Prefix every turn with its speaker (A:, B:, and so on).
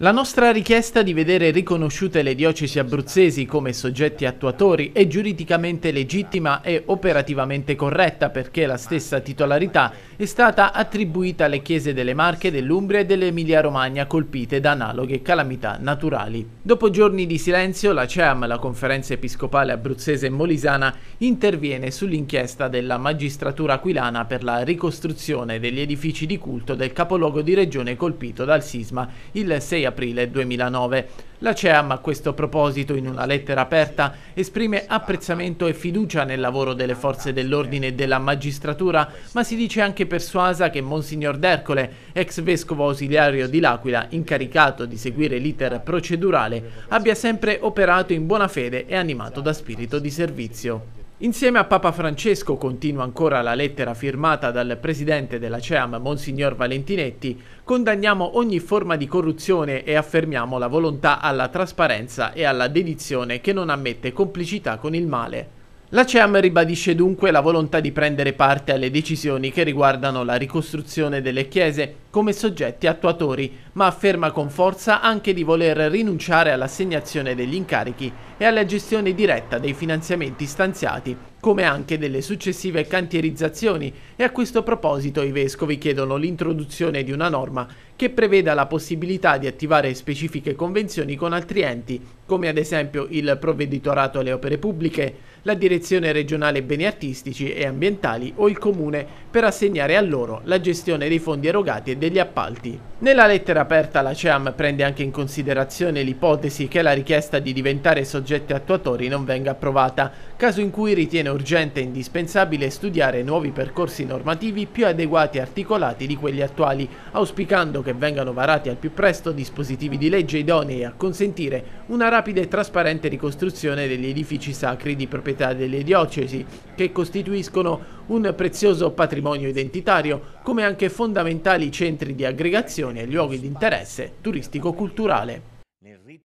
A: La nostra richiesta di vedere riconosciute le diocesi abruzzesi come soggetti attuatori è giuridicamente legittima e operativamente corretta perché la stessa titolarità è stata attribuita alle chiese delle Marche, dell'Umbria e dell'Emilia-Romagna colpite da analoghe calamità naturali. Dopo giorni di silenzio, la CEAM, la Conferenza Episcopale Abruzzese Molisana, interviene sull'inchiesta della magistratura aquilana per la ricostruzione degli edifici di culto del capoluogo di regione colpito dal sisma il 6 aprile 2009. La CEAM a questo proposito in una lettera aperta esprime apprezzamento e fiducia nel lavoro delle forze dell'ordine e della magistratura, ma si dice anche persuasa che Monsignor D'Ercole, ex vescovo ausiliario di L'Aquila, incaricato di seguire l'iter procedurale, abbia sempre operato in buona fede e animato da spirito di servizio. Insieme a Papa Francesco continua ancora la lettera firmata dal presidente della CEAM, Monsignor Valentinetti, condanniamo ogni forma di corruzione e affermiamo la volontà alla trasparenza e alla dedizione che non ammette complicità con il male. La CEAM ribadisce dunque la volontà di prendere parte alle decisioni che riguardano la ricostruzione delle chiese come soggetti attuatori, ma afferma con forza anche di voler rinunciare all'assegnazione degli incarichi e alla gestione diretta dei finanziamenti stanziati, come anche delle successive cantierizzazioni e a questo proposito i vescovi chiedono l'introduzione di una norma che preveda la possibilità di attivare specifiche convenzioni con altri enti come ad esempio il provveditorato alle opere pubbliche, la direzione regionale beni artistici e ambientali o il comune per assegnare a loro la gestione dei fondi erogati e degli appalti. Nella lettera aperta la CEAM prende anche in considerazione l'ipotesi che la richiesta di diventare soggetti attuatori non venga approvata, caso in cui ritiene urgente e indispensabile studiare nuovi percorsi normativi più adeguati e articolati di quelli attuali, auspicando che vengano varati al più presto dispositivi di legge idonei a consentire una rapida e trasparente ricostruzione degli edifici sacri di proprietà delle diocesi, che costituiscono un prezioso patrimonio identitario, come anche fondamentali centri di aggregazione e luoghi di interesse turistico-culturale.